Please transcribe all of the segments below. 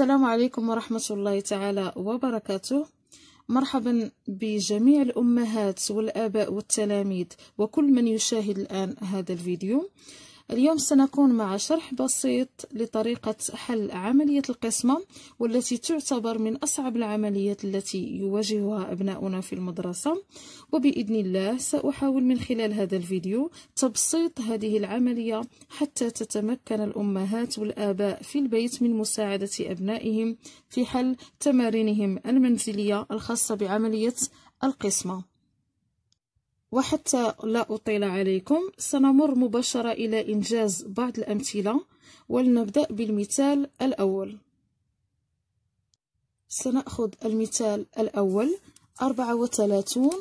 السلام عليكم ورحمة الله تعالى وبركاته مرحبا بجميع الأمهات والآباء والتلاميذ وكل من يشاهد الآن هذا الفيديو اليوم سنكون مع شرح بسيط لطريقة حل عملية القسمة والتي تعتبر من أصعب العمليات التي يواجهها أبناؤنا في المدرسة وبإذن الله سأحاول من خلال هذا الفيديو تبسيط هذه العملية حتى تتمكن الأمهات والآباء في البيت من مساعدة أبنائهم في حل تمارينهم المنزلية الخاصة بعملية القسمة وحتى لا أطيل عليكم سنمر مباشرة إلى إنجاز بعض الأمثلة ولنبدأ بالمثال الأول سنأخذ المثال الأول أربعة وثلاثون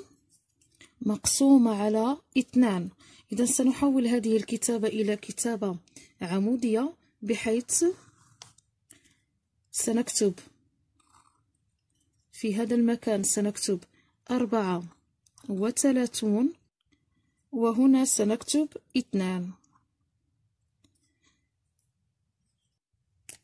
مقسومة على اثنان إذا سنحول هذه الكتابة إلى كتابة عمودية بحيث سنكتب في هذا المكان سنكتب أربعة وثلاثون وهنا سنكتب اثنان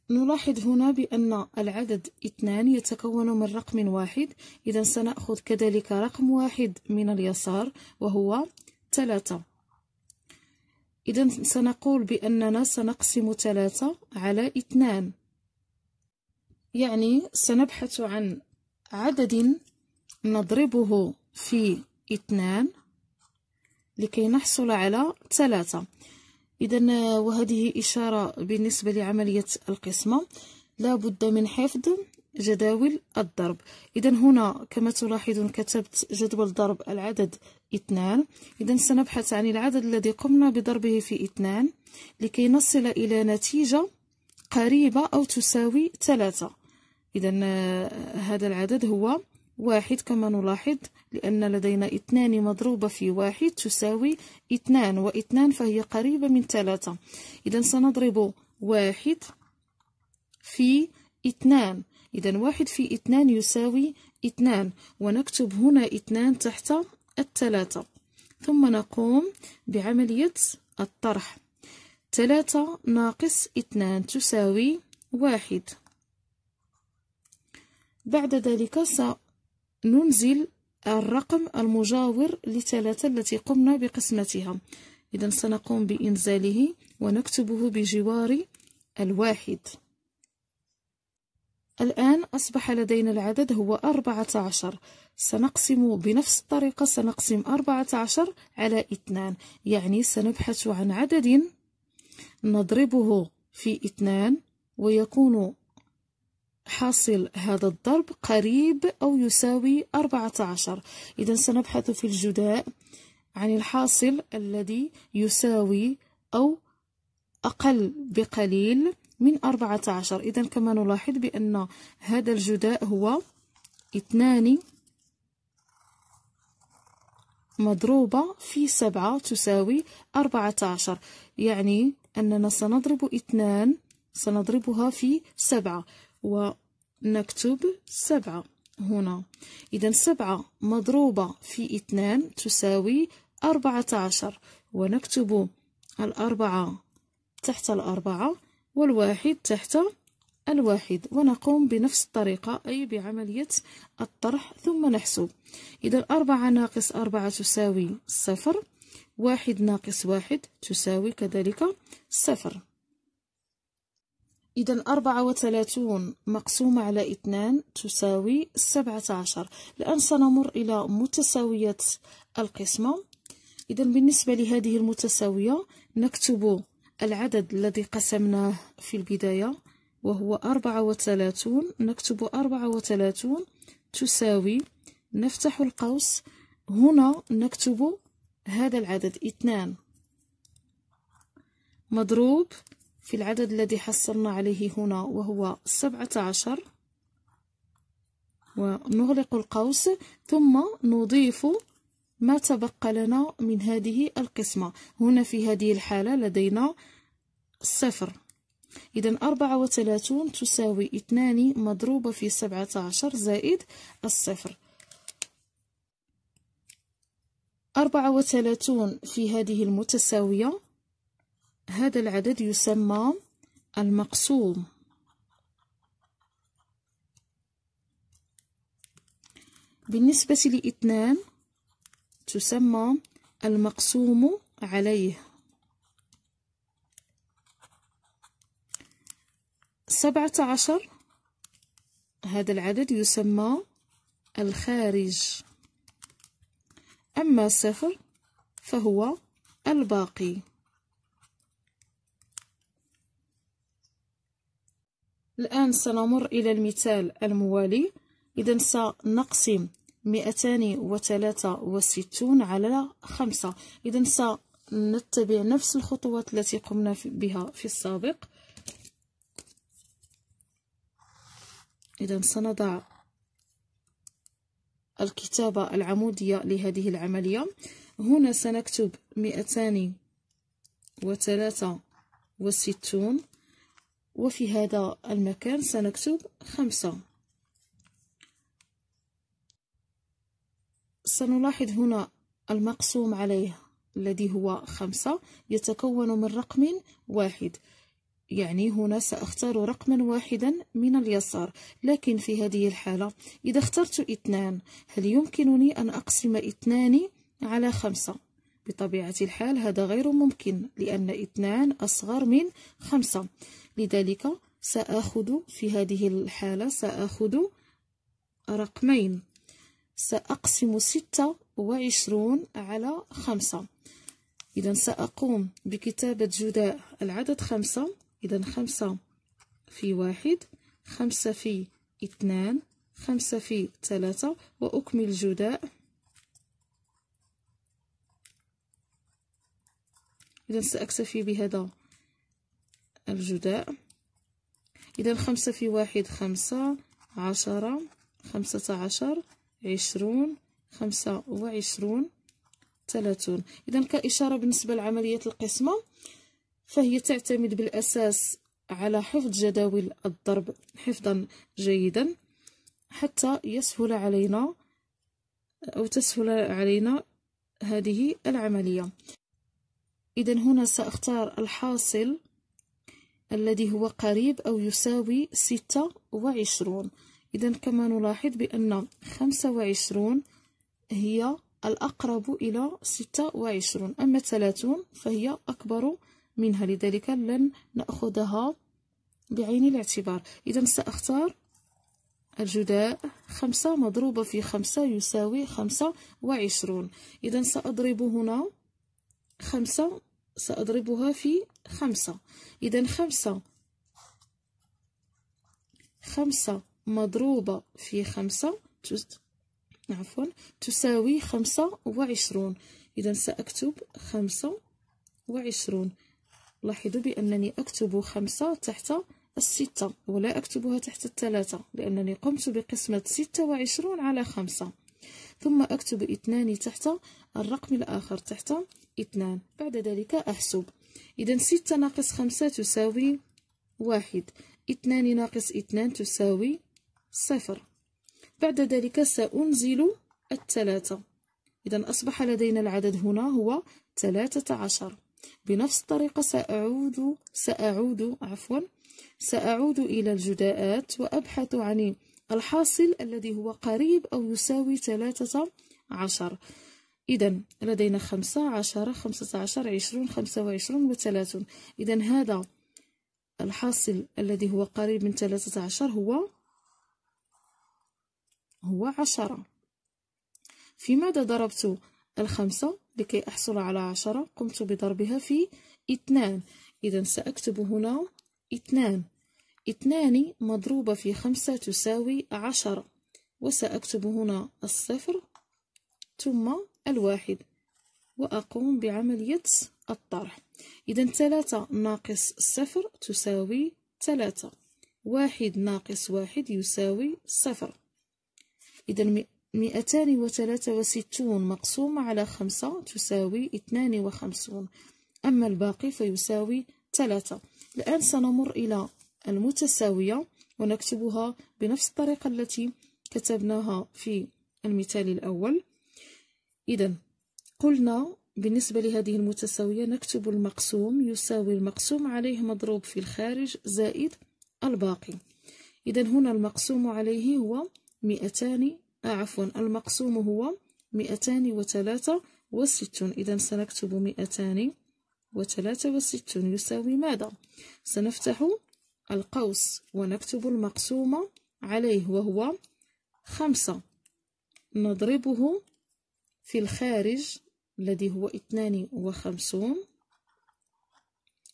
نلاحظ هنا بأن العدد اثنان يتكون من رقم واحد إذا سنأخذ كذلك رقم واحد من اليسار وهو ثلاثة إذا سنقول بأننا سنقسم ثلاثة على اثنان يعني سنبحث عن عدد نضربه في اثنان لكي نحصل على ثلاثة إذا آه، وهذه إشارة بالنسبة لعملية القسمة لا بد من حفظ جداول الضرب إذا هنا كما تلاحظون كتبت جدول ضرب العدد اثنان إذا سنبحث عن العدد الذي قمنا بضربه في اثنان لكي نصل إلى نتيجة قريبة أو تساوي ثلاثة إذا آه، هذا العدد هو واحد كما نلاحظ لأن لدينا اثنان مضروبة في واحد تساوي اثنان واثنان فهي قريبة من ثلاثة إذا سنضرب واحد في اثنان إذا واحد في اثنان يساوي اثنان ونكتب هنا اثنان تحت الثلاثة ثم نقوم بعملية الطرح ثلاثة ناقص اثنان تساوي واحد بعد ذلك ننزل الرقم المجاور لثلاثة التي قمنا بقسمتها إذا سنقوم بإنزاله ونكتبه بجوار الواحد الآن أصبح لدينا العدد هو 14 سنقسم بنفس الطريقة سنقسم 14 على اثنان يعني سنبحث عن عدد نضربه في اثنان ويكون حاصل هذا الضرب قريب أو يساوي 14 إذا سنبحث في الجداء عن الحاصل الذي يساوي أو أقل بقليل من 14 إذا كما نلاحظ بأن هذا الجداء هو 2 مضروبة في 7 تساوي 14 يعني أننا سنضرب 2 سنضربها في 7 ونكتب سبعة هنا إذا سبعة مضروبة في اثنان تساوي أربعة عشر ونكتب الأربعة تحت الأربعة والواحد تحت الواحد ونقوم بنفس الطريقة أي بعملية الطرح ثم نحسب إذا أربعة ناقص أربعة تساوي صفر واحد ناقص واحد تساوي كذلك صفر إذا أربعة وثلاثون مقسومة على اثنان تساوي سبعة عشر الآن سنمر إلى متساوية القسمة إذا بالنسبة لهذه المتساوية نكتب العدد الذي قسمناه في البداية وهو أربعة وثلاثون نكتب أربعة وثلاثون تساوي نفتح القوس هنا نكتب هذا العدد اثنان مضروب في العدد الذي حصلنا عليه هنا وهو سبعة عشر ونغلق القوس ثم نضيف ما تبقى لنا من هذه القسمة هنا في هذه الحالة لدينا صفر إذا أربعة وثلاثون تساوي اثنان مضروبة في سبعة عشر زائد الصفر أربعة وثلاثون في هذه المتساوية هذا العدد يسمى المقسوم بالنسبة لاثنان تسمى المقسوم عليه سبعة عشر هذا العدد يسمى الخارج أما صفر فهو الباقي الآن سنمر إلى المثال الموالي إذا سنقسم مئتان وثلاثة وستون على خمسة إذا سنتبع نفس الخطوات التي قمنا بها في السابق إذا سنضع الكتابة العمودية لهذه العملية هنا سنكتب مئتان وثلاثة وستون وفي هذا المكان سنكتب خمسة سنلاحظ هنا المقسوم عليه الذي هو خمسة يتكون من رقم واحد يعني هنا سأختار رقما واحدا من اليسار لكن في هذه الحالة إذا اخترت اثنان هل يمكنني أن أقسم اثنان على خمسة بطبيعة الحال هذا غير ممكن لأن اثنان أصغر من خمسة لذلك سأخذ في هذه الحالة سأخذ رقمين سأقسم ستة وعشرون على خمسة إذا سأقوم بكتابة جداء العدد خمسة إذا خمسة في واحد خمسة في اثنان خمسة في ثلاثة وأكمل جداء إذا سأكتفي بهذا الجداء إذا خمسة في واحد خمسة عشرة خمسة عشر عشرون خمسة وعشرون ثلاثون إذا كإشارة بالنسبة لعملية القسمة فهي تعتمد بالأساس على حفظ جداول الضرب حفظا جيدا حتى يسهل علينا أو تسهل علينا هذه العملية إذا هنا سأختار الحاصل الذي هو قريب أو يساوي ستة وعشرون إذا كما نلاحظ بأن خمسة وعشرون هي الأقرب إلى ستة وعشرون أما ثلاثون فهي أكبر منها لذلك لن نأخذها بعين الاعتبار إذا سأختار الجداء خمسة مضروبة في خمسة يساوي خمسة وعشرون إذا سأضرب هنا خمسة سأضربها في خمسة إذا خمسة خمسة مضروبة في خمسة تس... عفوا تساوي خمسة وعشرون إذا سأكتب خمسة وعشرون لاحظوا بأنني أكتب خمسة تحت الستة ولا أكتبها تحت الثلاثة لأنني قمت بقسمة ستة وعشرون على خمسة ثم أكتب اثنان تحت الرقم الآخر تحت اثنان بعد ذلك أحسب إذا ستة ناقص خمسة تساوي واحد اثنان ناقص اثنان تساوي صفر بعد ذلك سأنزل الثلاثة إذا أصبح لدينا العدد هنا هو ثلاثة عشر بنفس الطريقة سأعود سأعود عفوا سأعود إلى الجداءات وأبحث عن الحاصل الذي هو قريب أو يساوي ثلاثة عشر إذا لدينا خمسة عشر خمسة عشر عشرون خمسة وعشرون وثلاثون إذا هذا الحاصل الذي هو قريب من ثلاثة عشر هو هو عشرة في ماذا ضربت الخمسة لكي أحصل على عشرة قمت بضربها في اثنان إذا سأكتب هنا اثنان اثنان مضروبة في خمسة تساوي عشرة وسأكتب هنا الصفر ثم الواحد وأقوم بعملية الطرح إذا ثلاثة ناقص صفر تساوي ثلاثة واحد ناقص واحد يساوي صفر إذا مئتان وثلاثة وستون مقسومة على خمسة تساوي اثنان وخمسون أما الباقي فيساوي ثلاثة الآن سنمر إلى المتساوية ونكتبها بنفس الطريقة التي كتبناها في المثال الأول إذا قلنا بالنسبة لهذه المتساوية نكتب المقسوم يساوي المقسوم عليه مضروب في الخارج زائد الباقي إذا هنا المقسوم عليه هو مئتان آه، عفوا المقسوم هو مئتان وثلاثة وستون إذا سنكتب مئتان وثلاثة وستون يساوي ماذا؟ سنفتح القوس ونكتب المقسومة عليه وهو خمسة نضربه في الخارج الذي هو اثنان وخمسون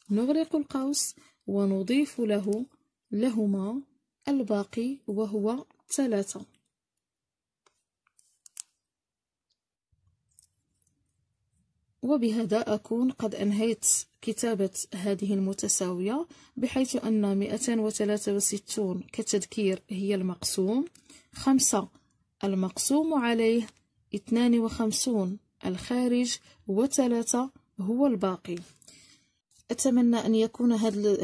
نغلق القوس ونضيف له لهما الباقي وهو ثلاثة وبهذا أكون قد أنهيت كتابة هذه المتساوية بحيث أن 263 كتذكير هي المقسوم خمسة المقسوم عليه 52 الخارج 3 هو الباقي أتمنى أن يكون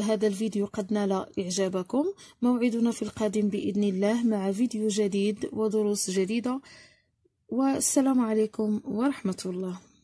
هذا الفيديو قد نال إعجابكم موعدنا في القادم بإذن الله مع فيديو جديد ودروس جديدة والسلام عليكم ورحمة الله